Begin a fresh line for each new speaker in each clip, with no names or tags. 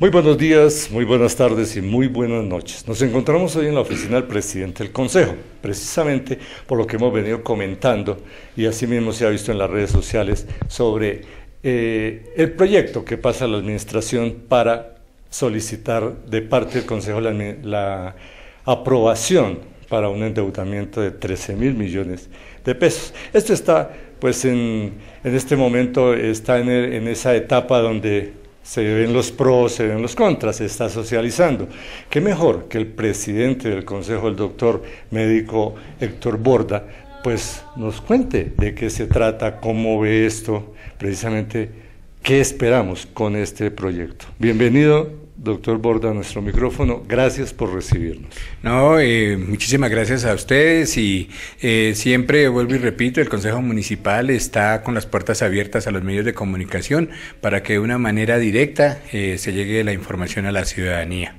Muy buenos días, muy buenas tardes y muy buenas noches. Nos encontramos hoy en la oficina del presidente del Consejo, precisamente por lo que hemos venido comentando y así mismo se ha visto en las redes sociales sobre eh, el proyecto que pasa la administración para solicitar de parte del Consejo la, aprobación para un endeudamiento de 13 mil millones de pesos. Esto está, pues, en, este momento está en esa etapa donde se ven los pros, se ven los contras, se está socializando. ¿Qué mejor que el presidente del Consejo, el doctor médico Héctor Borda, pues nos cuente de qué se trata, cómo ve esto, precisamente qué esperamos con este proyecto. Bienvenido, Doctor Borda, nuestro micrófono, gracias por recibirnos. No, eh, muchísimas gracias a ustedes y eh, siempre vuelvo y
repito, el Consejo Municipal está con las puertas abiertas a los medios de comunicación para que de una manera directa eh, se llegue la información a la ciudadanía.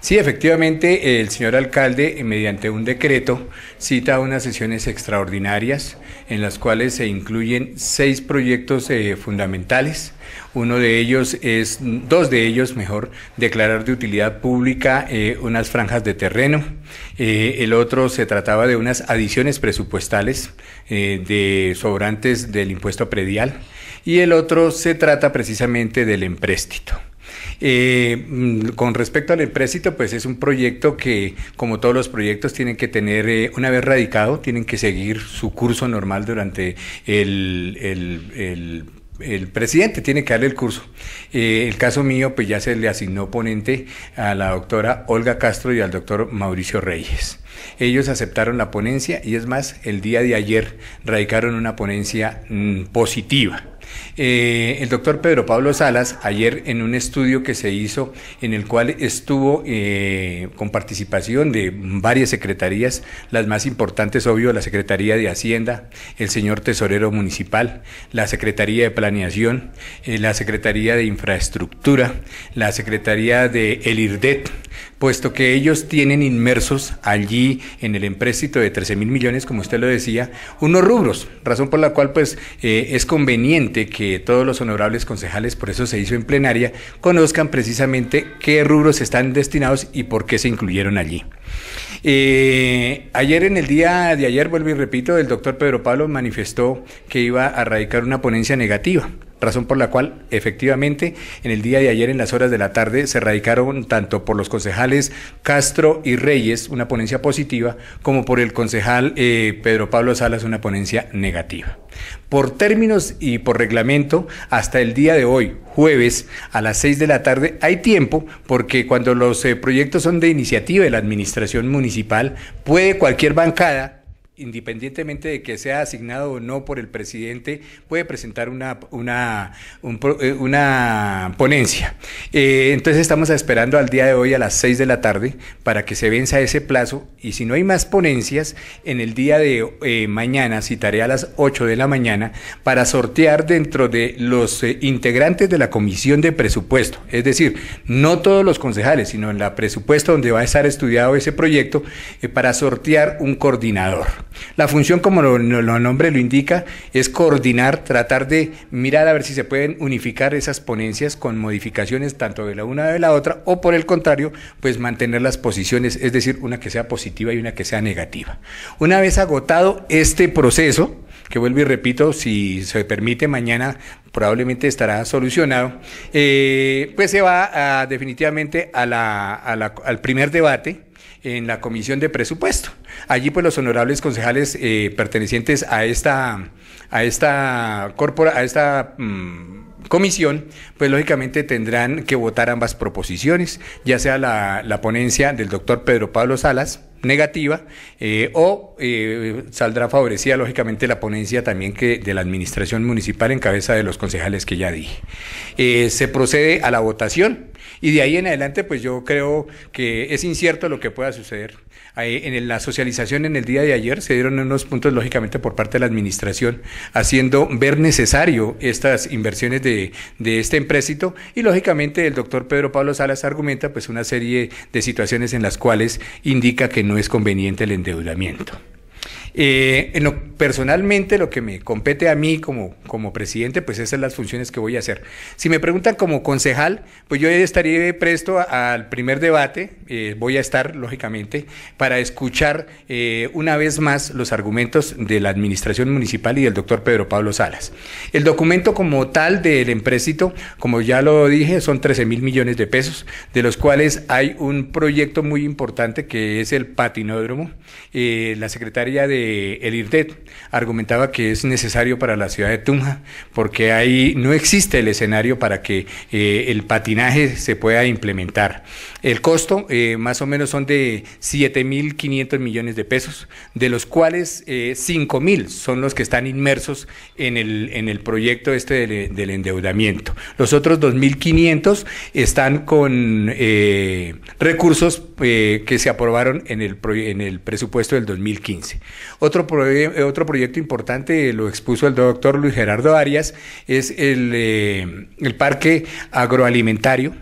Sí, efectivamente, el señor alcalde, mediante un decreto, cita unas sesiones extraordinarias en las cuales se incluyen seis proyectos fundamentales uno de ellos es, dos de ellos, mejor, declarar de utilidad pública eh, unas franjas de terreno. Eh, el otro se trataba de unas adiciones presupuestales eh, de sobrantes del impuesto predial. Y el otro se trata precisamente del empréstito. Mm, con respecto al empréstito, pues es un proyecto que, como todos los proyectos, tienen que tener, una vez radicado, tienen que seguir su curso normal durante el, el el presidente tiene que darle el curso. Eh, el caso mío, pues ya se le asignó ponente a la doctora Olga Castro y al doctor Mauricio Reyes. Ellos aceptaron la ponencia y es más, el día de ayer radicaron una ponencia mm, positiva eh, el doctor Pedro Pablo Salas, ayer en un estudio que se hizo en el cual estuvo eh, con participación de varias secretarías, las más importantes, obvio, la Secretaría de Hacienda, el señor Tesorero Municipal, la Secretaría de Planeación, eh, la Secretaría de Infraestructura, la Secretaría de El IRDET, puesto que ellos tienen inmersos allí en el empréstito de 13 mil millones, como usted lo decía, unos rubros, razón por la cual pues eh, es conveniente que todos los honorables concejales, por eso se hizo en plenaria, conozcan precisamente qué rubros están destinados y por qué se incluyeron allí. Eh, ayer, en el día de ayer, vuelvo y repito, el doctor Pedro Pablo manifestó que iba a radicar una ponencia negativa razón por la cual efectivamente en el día de ayer en las horas de la tarde se radicaron tanto por los concejales Castro y Reyes una ponencia positiva como por el concejal eh, Pedro Pablo Salas una ponencia negativa. Por términos y por reglamento, hasta el día de hoy, jueves, a las 6 de la tarde, hay tiempo porque cuando los eh, proyectos son de iniciativa de la administración municipal, puede cualquier bancada independientemente de que sea asignado o no por el presidente, puede presentar una, una eh, ponencia. Eh, entonces estamos esperando al día de hoy a las 6 de la tarde para que se venza ese plazo y si no hay más ponencias, en el día de eh, mañana citaré a las 8 de la mañana para sortear dentro de los integrantes de la comisión de presupuesto, es decir, no todos los concejales, sino en la presupuesto donde va a estar estudiado ese proyecto, para sortear un coordinador. La función, como lo, nombre lo indica, es coordinar, tratar de mirar a ver si se pueden unificar esas ponencias con modificaciones tanto de la una de la otra o por el contrario, pues mantener las posiciones, es decir, una que sea positiva y una que sea negativa. Una vez agotado este proceso, que vuelvo y repito, si se permite mañana probablemente estará solucionado, eh, pues se va definitivamente al primer debate en la Comisión de Presupuesto. Allí pues los honorables concejales eh, pertenecientes a esta, a esta, mm, comisión, pues lógicamente tendrán que votar ambas proposiciones, ya sea la ponencia del doctor Pedro Pablo Salas, negativa eh, o eh, saldrá favorecida lógicamente la ponencia también que de la administración municipal en cabeza de los concejales que ya dije. Eh, se procede a la votación y de ahí en adelante pues yo creo que es incierto lo que pueda suceder. En la socialización en el día de ayer se dieron unos puntos lógicamente por parte de la administración haciendo ver necesario estas inversiones de, este empréstito y lógicamente el doctor Pedro Pablo Salas argumenta pues una serie de situaciones en las cuales indica que no no es conveniente el endeudamiento. Eh, en personalmente, lo que me compete a mí como, como presidente, pues esas son las funciones que voy a hacer. Si me preguntan como concejal, pues yo estaría presto al primer debate, eh, voy a estar, lógicamente, para escuchar eh, una vez más los argumentos de la administración municipal y del doctor Pedro Pablo Salas. El documento como tal del empréstito, como ya lo dije, son 13 mil millones de pesos, de los cuales hay un proyecto muy importante que es el patinódromo. la secretaria de eh, el IRDET e argumentaba que es necesario para la ciudad de Tunja, porque ahí no existe el escenario para que eh, el patinaje se pueda implementar. El costo eh, más o menos son de 7.500 millones de pesos, de los cuales 5.000 son los que están inmersos en el, proyecto este del, endeudamiento. Los otros 2.500 están con recursos que se aprobaron en el, en el presupuesto del 2015. Otro, proyecto importante, lo expuso el doctor Luis Gerardo Arias, es el, eh, parque agroalimentario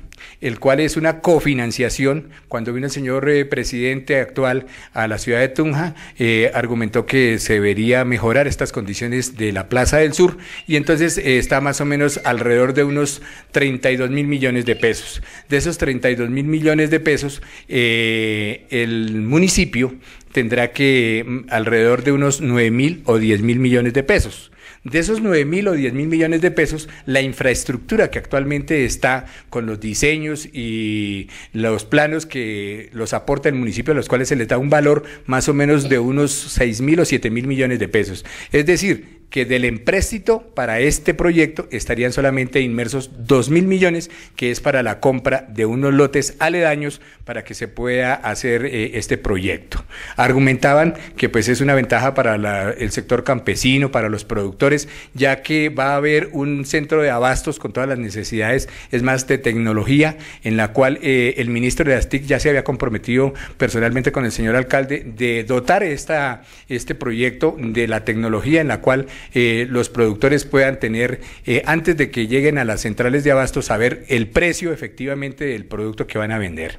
el cual es una cofinanciación. Cuando vino el señor eh, presidente actual a la ciudad de Tunja, eh, argumentó que se debería mejorar estas condiciones de la Plaza del Sur y entonces está más o menos alrededor de unos 32 mil millones de pesos. De esos 32 mil millones de pesos, el municipio tendrá que mm, alrededor de unos 9 mil o 10 mil millones de pesos. De esos 9 mil o 10 mil millones de pesos, la infraestructura que actualmente está con los diseños y los planos que los aporta el municipio, a los cuales se les da un valor más o menos de unos 6 mil o 7 mil millones de pesos. Es decir, que del empréstito para este proyecto estarían solamente inmersos 2 mil millones, que es para la compra de unos lotes aledaños para que se pueda hacer eh, este proyecto. Argumentaban que pues es una ventaja para el sector campesino, para los productores, ya que va a haber un centro de abastos con todas las necesidades, es más, de tecnología, en la cual eh, el ministro de las TIC ya se había comprometido personalmente con el señor alcalde de dotar esta, este proyecto de la tecnología en la cual eh, los productores puedan tener, eh, antes de que lleguen a las centrales de abasto, saber el precio efectivamente del producto que van a vender.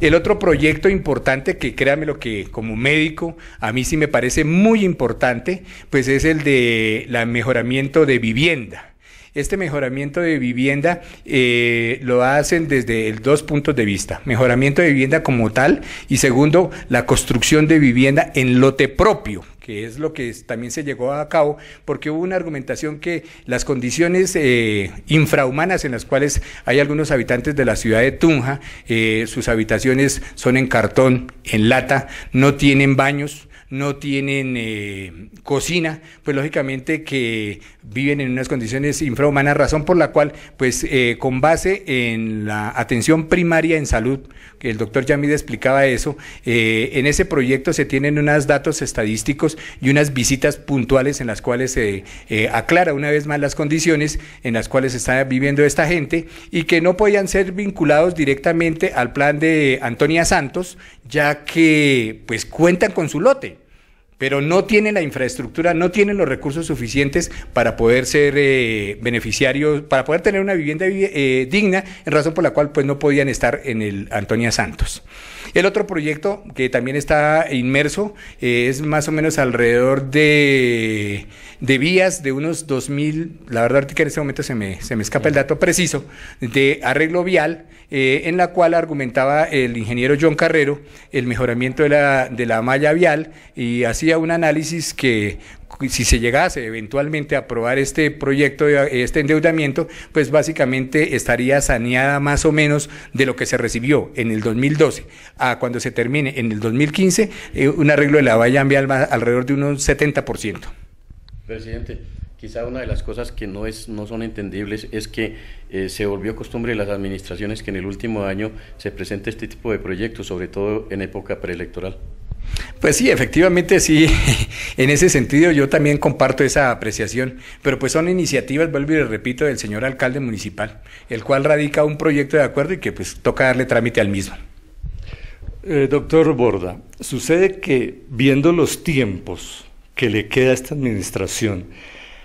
El otro proyecto importante que créanme lo que como médico a mí sí me parece muy importante, pues es el de la mejoramiento de vivienda. Este mejoramiento de vivienda eh, lo hacen desde dos puntos de vista. Mejoramiento de vivienda como tal y segundo, la construcción de vivienda en lote propio que es lo que también se llegó a cabo, porque hubo una argumentación que las condiciones eh, infrahumanas en las cuales hay algunos habitantes de la ciudad de Tunja, eh, sus habitaciones son en cartón, en lata, no tienen baños, no tienen eh, cocina, pues lógicamente que viven en unas condiciones infrahumanas, razón por la cual, pues con base en la atención primaria en salud, el doctor Yamida explicaba eso, eh, en ese proyecto se tienen unos datos estadísticos y unas visitas puntuales en las cuales se eh, aclara una vez más las condiciones en las cuales está viviendo esta gente y que no podían ser vinculados directamente al plan de Antonia Santos, ya que pues cuentan con su lote pero no tienen la infraestructura, no tienen los recursos suficientes para poder ser eh, beneficiarios, para poder tener una vivienda eh, digna, en razón por la cual pues no podían estar en el Antonia Santos. El otro proyecto que también está inmerso eh, es más o menos alrededor de de vías de unos 2.000, la verdad que en este momento se me, se me escapa el dato preciso, de arreglo vial, eh, en la cual argumentaba el ingeniero John Carrero el mejoramiento de la, de la malla vial y hacía un análisis que si se llegase eventualmente a aprobar este proyecto, este endeudamiento, pues básicamente estaría saneada más o menos de lo que se recibió en el 2012 a cuando se termine en el 2015, eh, un arreglo de la valla vial alrededor de un 70%. Presidente, quizá una de las cosas que no, es, no son entendibles es que eh, se volvió costumbre de las administraciones que en el último año se presente este tipo de proyectos, sobre todo en época preelectoral. Pues sí, efectivamente sí, en ese sentido yo también comparto esa apreciación, pero pues son iniciativas, vuelvo y repito, del señor alcalde municipal, el cual radica un proyecto de acuerdo y que pues toca darle trámite al
mismo. Eh, doctor Borda, sucede que viendo los tiempos que le queda a esta administración,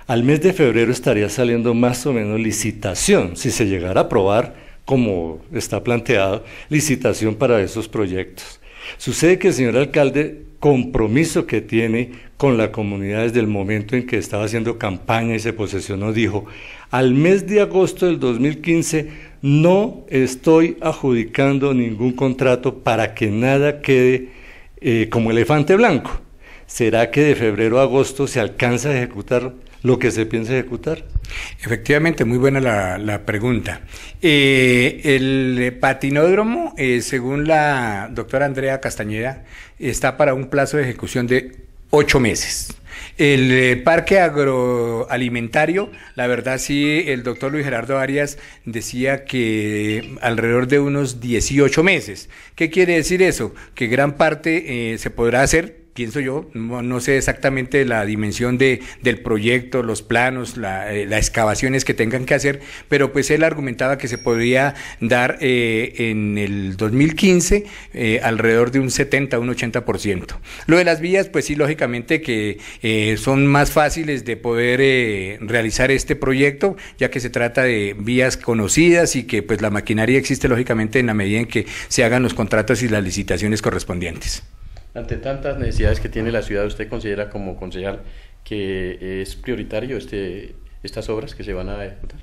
al mes de febrero estaría saliendo más o menos licitación, si se llegara a aprobar, como está planteado, licitación para esos proyectos. Sucede que el señor alcalde, compromiso que tiene con la comunidad desde el momento en que estaba haciendo campaña y se posesionó, dijo, al mes de agosto del 2015 no estoy adjudicando ningún contrato para que nada quede eh, como elefante blanco. ¿será que de febrero a agosto se alcanza a ejecutar lo que se piensa ejecutar? Efectivamente, muy buena la, pregunta.
Eh, el patinódromo, eh, según la doctora Andrea Castañeda, está para un plazo de ejecución de ocho meses. El eh, parque agroalimentario, la verdad sí, el doctor Luis Gerardo Arias decía que alrededor de unos 18 meses. ¿Qué quiere decir eso? Que gran parte se podrá hacer pienso yo, no, sé exactamente la dimensión de, del proyecto, los planos, la, eh, las excavaciones que tengan que hacer, pero pues él argumentaba que se podría dar eh, en el 2015 eh, alrededor de un 70, un 80%. Lo de las vías, pues sí, lógicamente que son más fáciles de poder realizar este proyecto, ya que se trata de vías conocidas y que pues la maquinaria existe lógicamente en la medida en que se hagan los contratos y las licitaciones correspondientes ante tantas necesidades que tiene la ciudad, ¿usted considera como concejal que es prioritario este, estas obras que se van a ejecutar?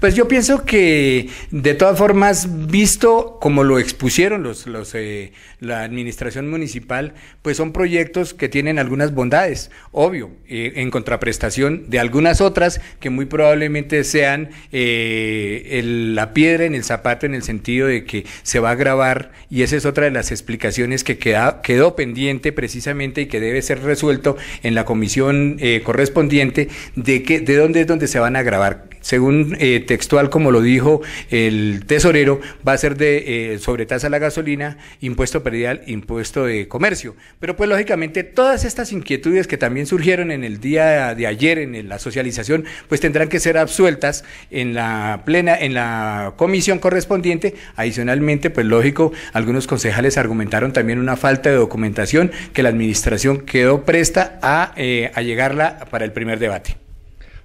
Pues yo pienso que de todas formas, visto como lo expusieron los, eh, la administración municipal, pues son proyectos que tienen algunas bondades, obvio, eh, en contraprestación de algunas otras que muy probablemente sean eh, la piedra en el zapato en el sentido de que se va a grabar y esa es otra de las explicaciones que quedó pendiente precisamente y que debe ser resuelto en la comisión correspondiente de de dónde es donde se van a grabar según eh, textual como lo dijo el tesorero, va a ser de eh, sobretasa la gasolina, impuesto predial, impuesto de comercio. Pero pues lógicamente todas estas inquietudes que también surgieron en el día de ayer en la socialización, pues tendrán que ser absueltas en la plena, en la comisión correspondiente. Adicionalmente, pues lógico, algunos concejales argumentaron también una falta de documentación que la administración quedó presta
a eh, llegarla para el primer debate.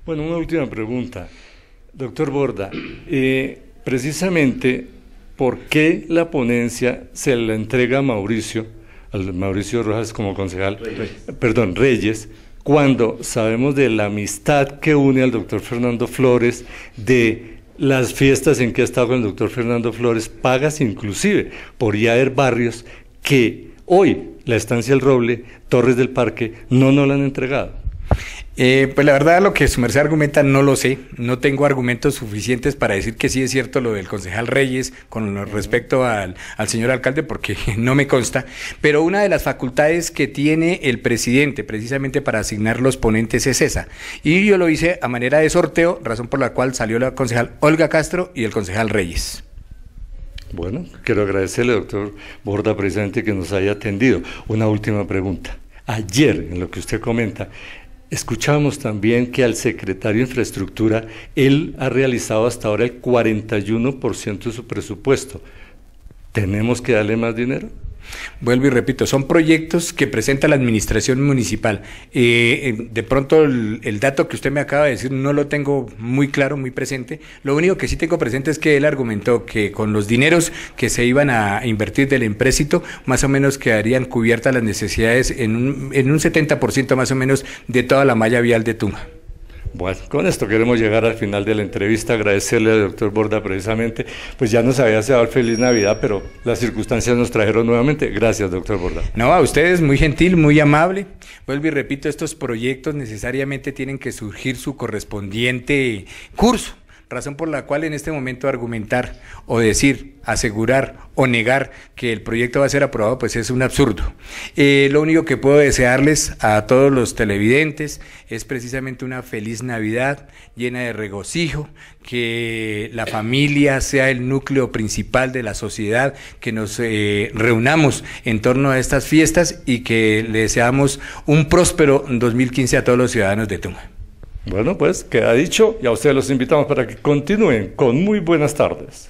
Bueno, una última pregunta. Doctor Borda, eh, precisamente, ¿por qué la ponencia se la entrega a Mauricio, al Mauricio Rojas como concejal, perdón, Reyes, cuando sabemos de la amistad que une al doctor Fernando Flores, de las fiestas en que ha estado con el doctor Fernando Flores, pagas inclusive por haber Barrios, que hoy la estancia del Roble, Torres del Parque, no nos la han entregado?
Eh, pues la verdad lo que su merced argumenta no lo sé, no tengo argumentos suficientes para decir que sí es cierto lo del concejal Reyes con respecto al, señor alcalde porque no me consta, pero una de las facultades que tiene el presidente precisamente para asignar los ponentes es esa y yo lo hice a manera de sorteo, razón por la cual salió la concejal Olga Castro y el concejal
Reyes. Bueno, quiero agradecerle, doctor Borda, presidente, que nos haya atendido. Una última pregunta. Ayer, en lo que usted comenta, Escuchamos también que al secretario de Infraestructura, él ha realizado hasta ahora el 41% de su presupuesto. ¿Tenemos que darle más dinero? Vuelvo y repito, son proyectos que presenta la administración municipal. Eh, eh de pronto el,
dato que usted me acaba de decir no lo tengo muy claro, muy presente. Lo único que sí tengo presente es que él argumentó que con los dineros que se iban a invertir del empréstito, más o menos quedarían cubiertas las necesidades en un, en un 70% más o menos de toda la malla vial de Tunja.
Bueno, con esto queremos llegar al final de la entrevista, agradecerle al doctor Borda precisamente, pues ya nos había deseado feliz Navidad, pero las circunstancias nos trajeron nuevamente. Gracias, doctor Borda.
No, a es muy gentil, muy amable. Vuelvo y repito,
estos proyectos necesariamente
tienen que surgir su correspondiente curso razón por la cual en este momento argumentar o decir, asegurar o negar que el proyecto va a ser aprobado, pues es un absurdo. Eh, lo único que puedo desearles a todos los televidentes es precisamente una feliz Navidad llena de regocijo, que la familia sea el núcleo principal de la sociedad, que nos eh, reunamos en torno a
estas fiestas y que le deseamos un próspero 2015 a todos los ciudadanos de Tumba. Bueno, pues queda dicho y a ustedes los invitamos para que continúen con muy buenas tardes.